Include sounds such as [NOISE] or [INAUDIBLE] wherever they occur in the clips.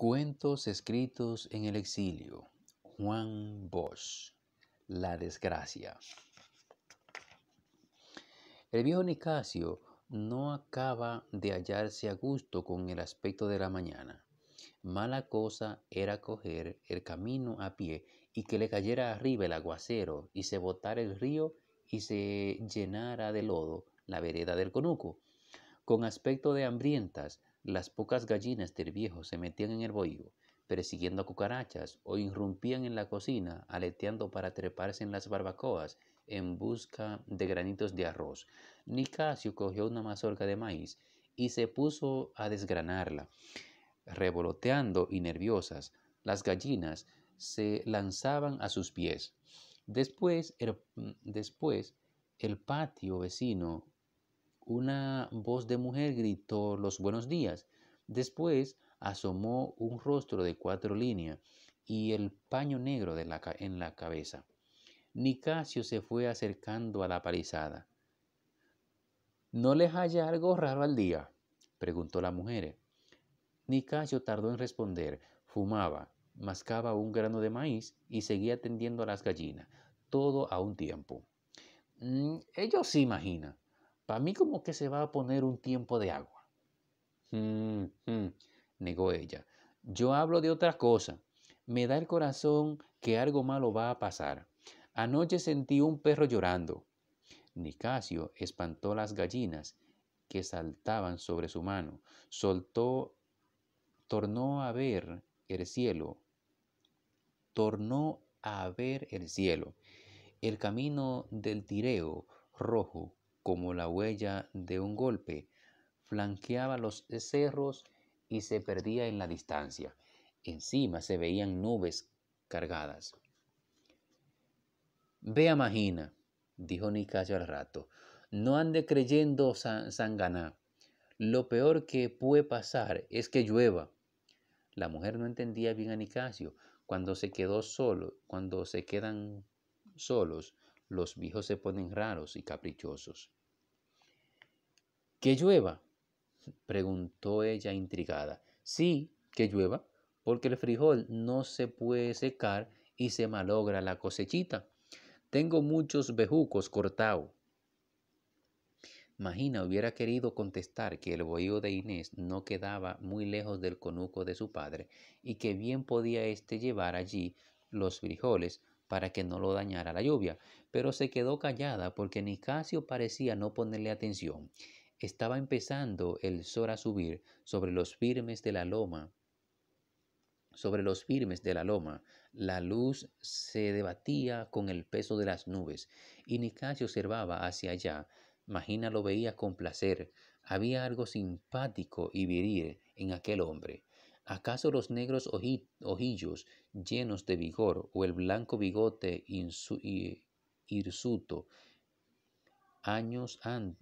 Cuentos escritos en el exilio. Juan Bosch. La desgracia. El viejo Nicasio no acaba de hallarse a gusto con el aspecto de la mañana. Mala cosa era coger el camino a pie y que le cayera arriba el aguacero y se botara el río y se llenara de lodo la vereda del conuco. Con aspecto de hambrientas, las pocas gallinas del viejo se metían en el bohío, persiguiendo cucarachas, o irrumpían en la cocina, aleteando para treparse en las barbacoas en busca de granitos de arroz. Nicasio cogió una mazorca de maíz y se puso a desgranarla. Revoloteando y nerviosas, las gallinas se lanzaban a sus pies. Después después, el patio vecino una voz de mujer gritó los buenos días. Después asomó un rostro de cuatro líneas y el paño negro en la cabeza. Nicasio se fue acercando a la palizada. ¿No les haya algo raro al día? preguntó la mujer. Nicasio tardó en responder. Fumaba, mascaba un grano de maíz y seguía atendiendo a las gallinas, todo a un tiempo. Mm, ellos se imaginan, para mí como que se va a poner un tiempo de agua. Mm, mm, negó ella. Yo hablo de otra cosa. Me da el corazón que algo malo va a pasar. Anoche sentí un perro llorando. Nicasio espantó las gallinas que saltaban sobre su mano. Soltó, tornó a ver el cielo. Tornó a ver el cielo. El camino del tireo rojo como la huella de un golpe, flanqueaba los cerros y se perdía en la distancia. Encima se veían nubes cargadas. Vea, Magina, dijo Nicasio al rato, no ande creyendo sanganá. Lo peor que puede pasar es que llueva. La mujer no entendía bien a Nicasio. Cuando se quedó solo, cuando se quedan solos, los viejos se ponen raros y caprichosos. ¿Que llueva? preguntó ella intrigada. Sí, que llueva, porque el frijol no se puede secar y se malogra la cosechita. Tengo muchos bejucos cortao. Magina hubiera querido contestar que el bohío de Inés no quedaba muy lejos del conuco de su padre y que bien podía éste llevar allí los frijoles para que no lo dañara la lluvia, pero se quedó callada porque Nicasio parecía no ponerle atención estaba empezando el sol a subir sobre los firmes de la loma. Sobre los firmes de la loma, la luz se debatía con el peso de las nubes, y Nicasio observaba hacia allá. Magina lo veía con placer. Había algo simpático y viril en aquel hombre. ¿Acaso los negros ojillos llenos de vigor o el blanco bigote hirsuto años,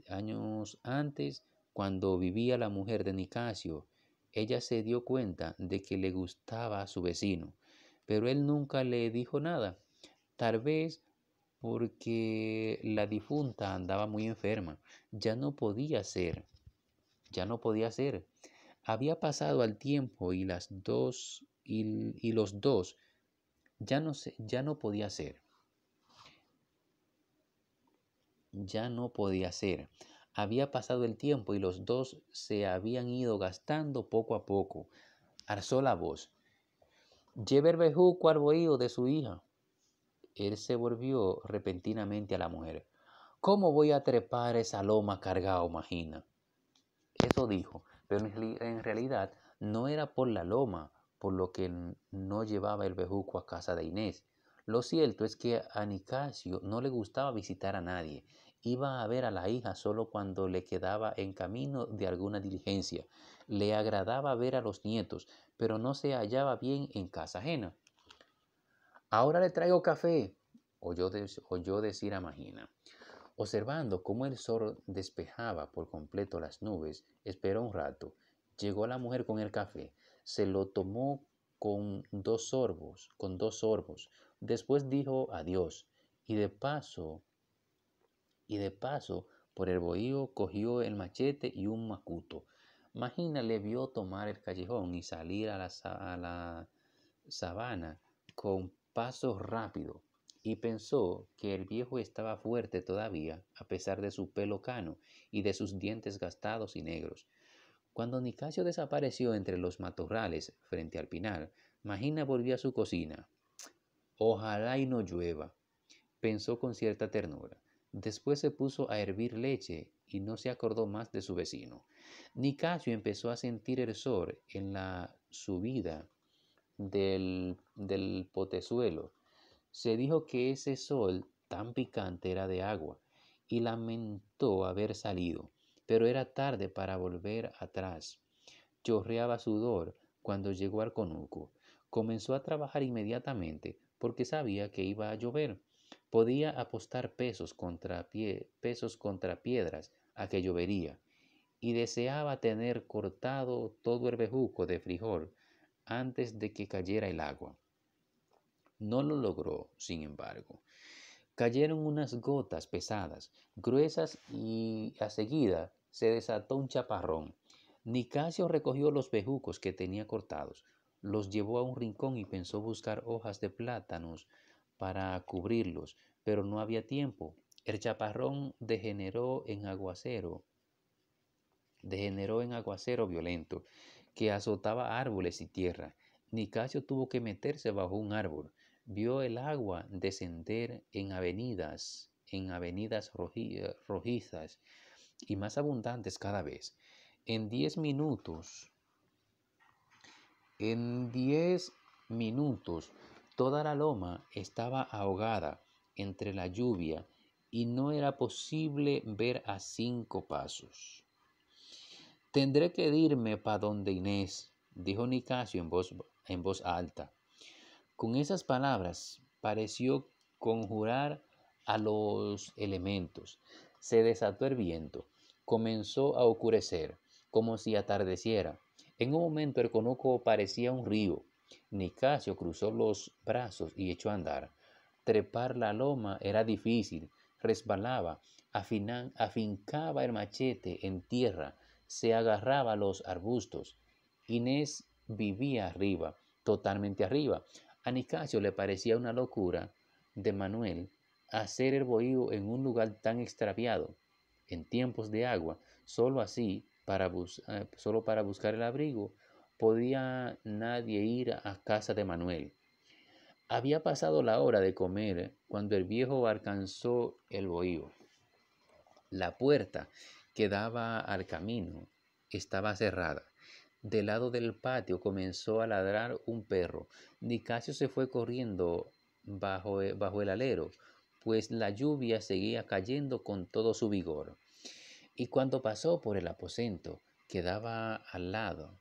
años antes, cuando vivía la mujer de Nicasio, ella se dio cuenta de que le gustaba a su vecino, pero él nunca le dijo nada, tal vez porque la difunta andaba muy enferma, ya no podía ser, ya no podía ser. Había pasado al tiempo y las dos y, los dos ya no ya no podía ser. ya no podía ser. Había pasado el tiempo y los dos se habían ido gastando poco a poco. Arzó la voz. bejuco al cuarboío de su hija. Él se volvió repentinamente a la mujer. ¿Cómo voy a trepar esa loma cargado, imagina? Eso dijo, pero en realidad no era por la loma, por lo que no llevaba el bejuco a casa de Inés. Lo cierto es que a Nicasio no le gustaba visitar a nadie Iba a ver a la hija solo cuando le quedaba en camino de alguna diligencia. Le agradaba ver a los nietos, pero no se hallaba bien en casa ajena. Ahora le traigo café, oyó, decir a Magina. Observando cómo el sol despejaba por completo las nubes, esperó un rato. Llegó la mujer con el café. Se lo tomó con dos sorbos, con dos sorbos. Después dijo adiós y de paso y de paso por el bohío cogió el machete y un macuto. Magina le vio tomar el callejón y salir a la, sabana con pasos rápidos y pensó que el viejo estaba fuerte todavía a pesar de su pelo cano y de sus dientes gastados y negros. Cuando Nicasio desapareció entre los matorrales frente al pinal, Magina volvió a su cocina. Ojalá y no llueva, pensó con cierta ternura. Después se puso a hervir leche y no se acordó más de su vecino. Nicasio empezó a sentir el sol en la subida del, del potezuelo. Se dijo que ese sol tan picante era de agua y lamentó haber salido, pero era tarde para volver atrás. Chorreaba sudor cuando llegó al conuco. Comenzó a trabajar inmediatamente porque sabía que iba a llover. Podía apostar pesos contra, pesos contra piedras a que llovería, y deseaba tener cortado todo el bejuco de frijol antes de que cayera el agua. No lo logró, sin embargo. Cayeron unas gotas pesadas, gruesas, y a seguida se desató un chaparrón. Nicasio recogió los bejucos que tenía cortados, los llevó a un rincón y pensó buscar hojas de plátanos para cubrirlos, pero no había tiempo. El chaparrón degeneró en aguacero, degeneró en aguacero violento, que azotaba árboles y tierra. Nicasio tuvo que meterse bajo un árbol. Vio el agua descender en avenidas, en avenidas rojizas y más abundantes cada vez. En diez minutos, en diez minutos Toda la loma estaba ahogada entre la lluvia y no era posible ver a cinco pasos. Tendré que irme para donde Inés, dijo Nicasio en voz, en voz alta. Con esas palabras pareció conjurar a los elementos. Se desató el viento. Comenzó a oscurecer, como si atardeciera. En un momento el conuco parecía un río Nicasio cruzó los brazos y echó a andar. Trepar la loma era difícil, resbalaba, afincaba el machete en tierra, se agarraba a los arbustos. Inés vivía arriba, totalmente arriba. A Nicasio le parecía una locura de Manuel hacer el bohío en un lugar tan extraviado, en tiempos de agua, solo así, para eh, solo para buscar el abrigo podía nadie ir a casa de Manuel. Había pasado la hora de comer cuando el viejo alcanzó el bohío. La puerta que daba al camino estaba cerrada. Del lado del patio comenzó a ladrar un perro. Nicasio se fue corriendo bajo, e, bajo el alero, pues la lluvia seguía cayendo con todo su vigor. Y cuando pasó por el aposento que daba al lado,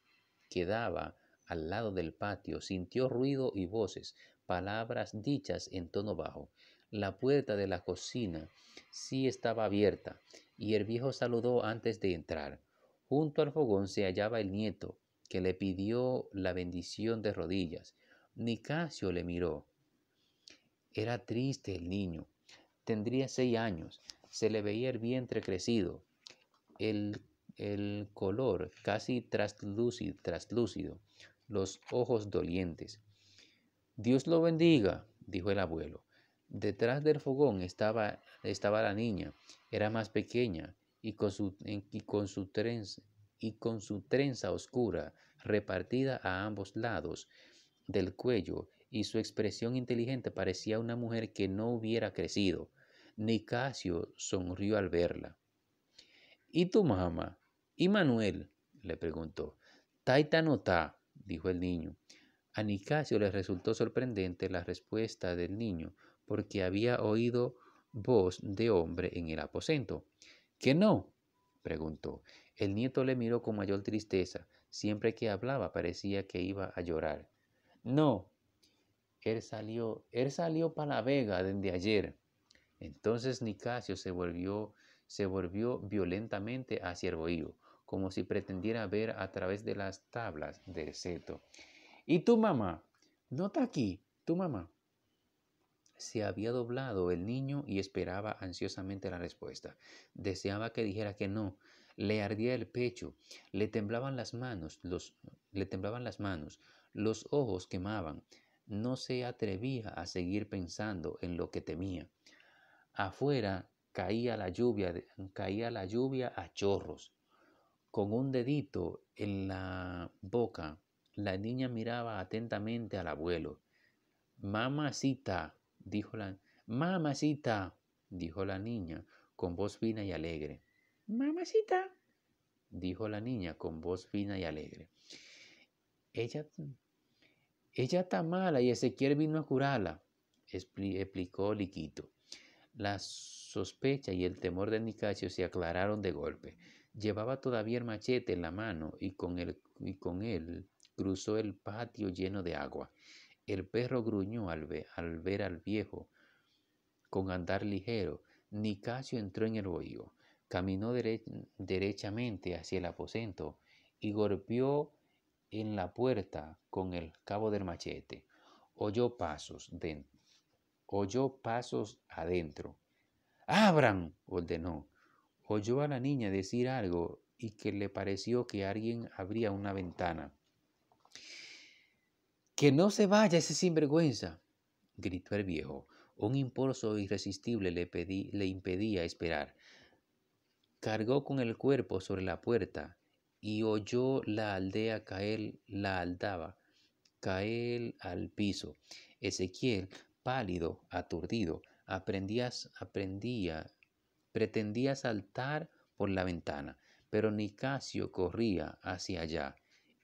Quedaba al lado del patio, sintió ruido y voces, palabras dichas en tono bajo. La puerta de la cocina sí estaba abierta, y el viejo saludó antes de entrar. Junto al fogón se hallaba el nieto, que le pidió la bendición de rodillas. Nicasio le miró. Era triste el niño. Tendría seis años. Se le veía el vientre crecido. El el color casi traslúcido, traslúcido, los ojos dolientes. Dios lo bendiga, dijo el abuelo. Detrás del fogón estaba, estaba la niña, era más pequeña y con su, con su trenza, y con su trenza oscura repartida a ambos lados del cuello y su expresión inteligente parecía una mujer que no hubiera crecido. Nicasio sonrió al verla. ¿Y tu mamá? ¿Y Manuel? le preguntó. Taita no dijo el niño. A Nicasio le resultó sorprendente la respuesta del niño, porque había oído voz de hombre en el aposento. ¿Que no? preguntó. El nieto le miró con mayor tristeza. Siempre que hablaba parecía que iba a llorar. No. Él salió, él salió para la vega desde ayer. Entonces Nicasio se volvió, se volvió violentamente hacia el bohío como si pretendiera ver a través de las tablas de seto. Y tu mamá, nota aquí, tu mamá. Se había doblado el niño y esperaba ansiosamente la respuesta. Deseaba que dijera que no. Le ardía el pecho, le temblaban las manos, los, le temblaban las manos, los ojos quemaban. No se atrevía a seguir pensando en lo que temía. Afuera caía la lluvia, caía la lluvia a chorros. Con un dedito en la boca, la niña miraba atentamente al abuelo. Mamacita, dijo la Mamacita, dijo la niña con voz fina y alegre. Mamacita, dijo la niña con voz fina y alegre. Ella, ella está mala y Ezequiel vino a curarla, explicó Liquito. La sospecha y el temor de Nicacio se aclararon de golpe. Llevaba todavía el machete en la mano y con, él cruzó el patio lleno de agua. El perro gruñó al, ver al viejo con andar ligero. Nicasio entró en el bohío, caminó derechamente hacia el aposento y golpeó en la puerta con el cabo del machete. Oyó pasos, oyó pasos adentro. ¡Abran! ordenó oyó a la niña decir algo y que le pareció que alguien abría una ventana. Que no se vaya ese sinvergüenza, gritó el viejo. Un impulso irresistible le, impedía esperar. Cargó con el cuerpo sobre la puerta y oyó la aldea caer la aldaba, caer al piso. Ezequiel, pálido, aturdido, aprendía, aprendía pretendía saltar por la ventana, pero Nicasio corría hacia allá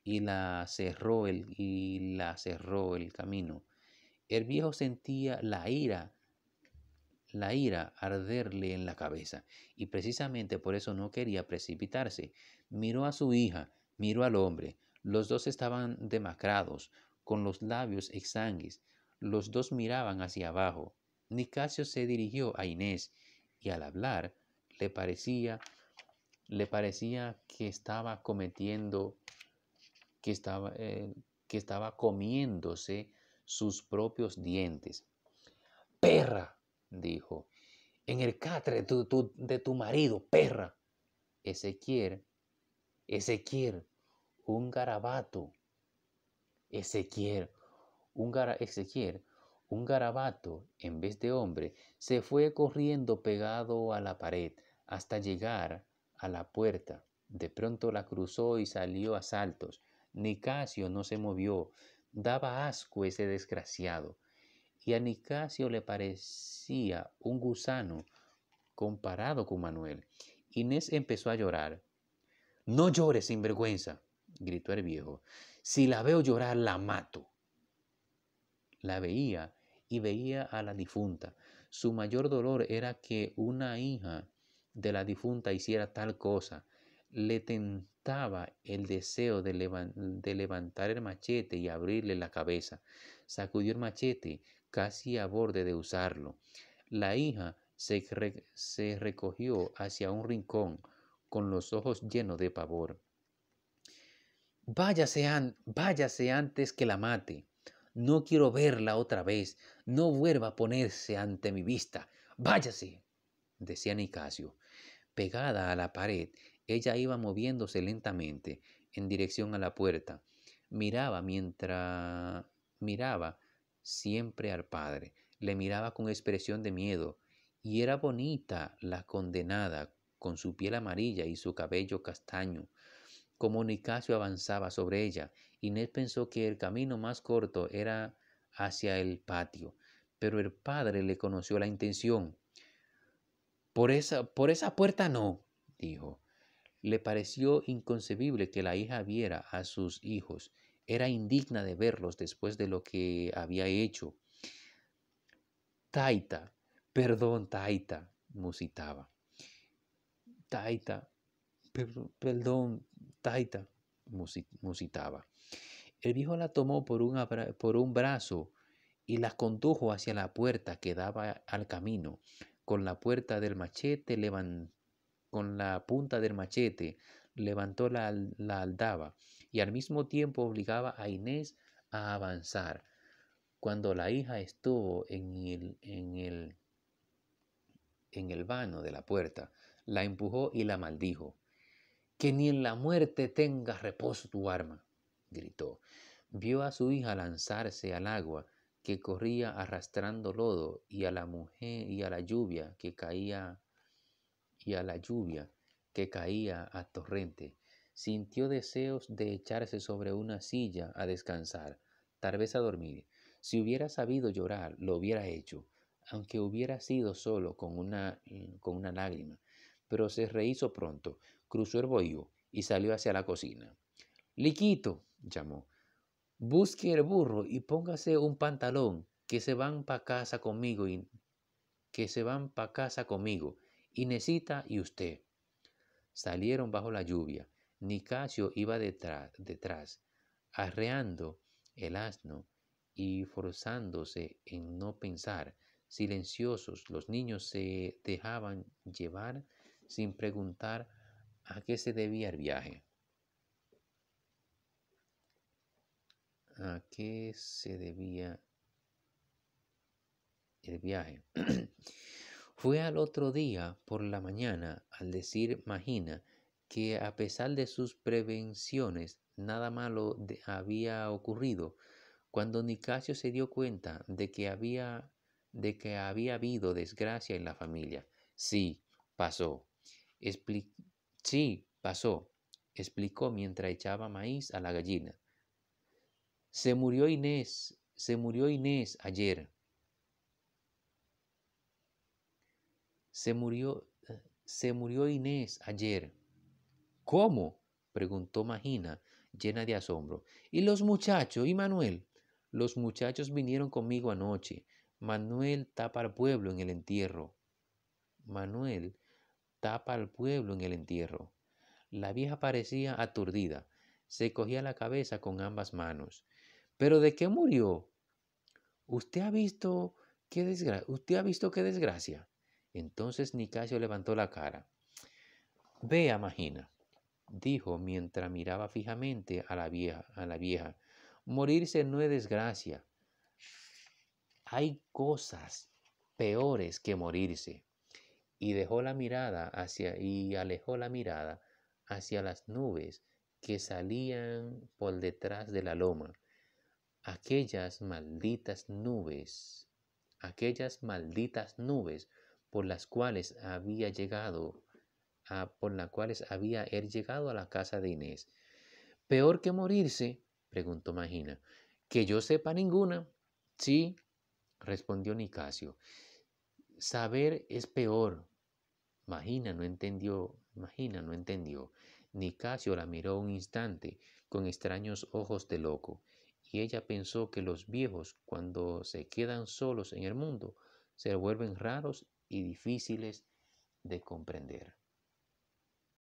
y la cerró el, y la cerró el camino. El viejo sentía la ira, la ira arderle en la cabeza, y precisamente por eso no quería precipitarse. Miró a su hija, miró al hombre. Los dos estaban demacrados, con los labios exanguis. Los dos miraban hacia abajo. Nicasio se dirigió a Inés y al hablar le parecía le parecía que estaba cometiendo que estaba eh, que estaba comiéndose sus propios dientes. Perra, dijo, en el catre de tu marido, perra. Ezequiel, Ezequiel, un garabato. Ezequiel, un garabato. Ezequiel, un garabato, en vez de hombre, se fue corriendo pegado a la pared hasta llegar a la puerta. De pronto la cruzó y salió a saltos. Nicasio no se movió. Daba asco ese desgraciado. Y a Nicasio le parecía un gusano comparado con Manuel. Inés empezó a llorar. No llores, sinvergüenza, gritó el viejo. Si la veo llorar, la mato. La veía y veía a la difunta. Su mayor dolor era que una hija de la difunta hiciera tal cosa. Le tentaba el deseo de, levantar el machete y abrirle la cabeza. Sacudió el machete, casi a borde de usarlo. La hija se, recogió hacia un rincón, con los ojos llenos de pavor. Váyase, váyase antes que la mate. No quiero verla otra vez. No vuelva a ponerse ante mi vista. Váyase, decía Nicasio. Pegada a la pared, ella iba moviéndose lentamente en dirección a la puerta. Miraba mientras miraba siempre al padre. Le miraba con expresión de miedo. Y era bonita la condenada, con su piel amarilla y su cabello castaño, como avanzaba sobre ella, Inés pensó que el camino más corto era hacia el patio, pero el padre le conoció la intención. Por esa, por esa puerta no, dijo. Le pareció inconcebible que la hija viera a sus hijos. Era indigna de verlos después de lo que había hecho. Taita, perdón, Taita, musitaba. Taita, perdón, Taita, musitaba. El viejo la tomó por un, por un brazo y la condujo hacia la puerta que daba al camino. Con la puerta del machete, con la punta del machete, levantó la, aldaba y al mismo tiempo obligaba a Inés a avanzar. Cuando la hija estuvo en en el, en el vano de la puerta, la empujó y la maldijo que ni en la muerte tenga reposo tu arma, gritó. Vio a su hija lanzarse al agua que corría arrastrando lodo y a la mujer y a la lluvia que caía y a la lluvia que caía a torrente. Sintió deseos de echarse sobre una silla a descansar, tal vez a dormir. Si hubiera sabido llorar, lo hubiera hecho, aunque hubiera sido solo con una, con una lágrima. Pero se rehizo pronto, cruzó el bohío y salió hacia la cocina. Liquito, llamó, busque el burro y póngase un pantalón, que se van pa casa conmigo que se van pa casa conmigo, Inesita y usted. Salieron bajo la lluvia. Nicasio iba detrás, detrás, arreando el asno y forzándose en no pensar. Silenciosos, los niños se dejaban llevar sin preguntar ¿A qué se debía el viaje? ¿A qué se debía el viaje? [CLEARS THROAT] Fue al otro día por la mañana al decir Magina que a pesar de sus prevenciones nada malo había ocurrido. Cuando Nicasio se dio cuenta de que había de que había habido desgracia en la familia. Sí, pasó. Expli Sí, pasó, explicó mientras echaba maíz a la gallina. Se murió Inés, se murió Inés ayer. Se murió, eh, se murió Inés ayer. ¿Cómo? preguntó Magina, llena de asombro. ¿Y los muchachos? ¿Y Manuel? Los muchachos vinieron conmigo anoche. Manuel tapa el pueblo en el entierro. Manuel tapa al pueblo en el entierro. La vieja parecía aturdida, se cogía la cabeza con ambas manos. ¿Pero de qué murió? ¿Usted ha visto qué, ¿Usted ha visto qué desgracia? Entonces Nicasio levantó la cara. Vea, Magina, dijo mientras miraba fijamente a la vieja, a la vieja. Morirse no es desgracia. Hay cosas peores que morirse y dejó la mirada hacia y alejó la mirada hacia las nubes que salían por detrás de la loma. Aquellas malditas nubes, aquellas malditas nubes por las cuales había llegado a, por las cuales había él llegado a la casa de Inés. Peor que morirse, preguntó Magina. Que yo sepa ninguna. Sí, respondió Nicasio. Saber es peor, Magina no entendió, Magina no entendió. Nicasio la miró un instante con extraños ojos de loco, y ella pensó que los viejos, cuando se quedan solos en el mundo, se vuelven raros y difíciles de comprender.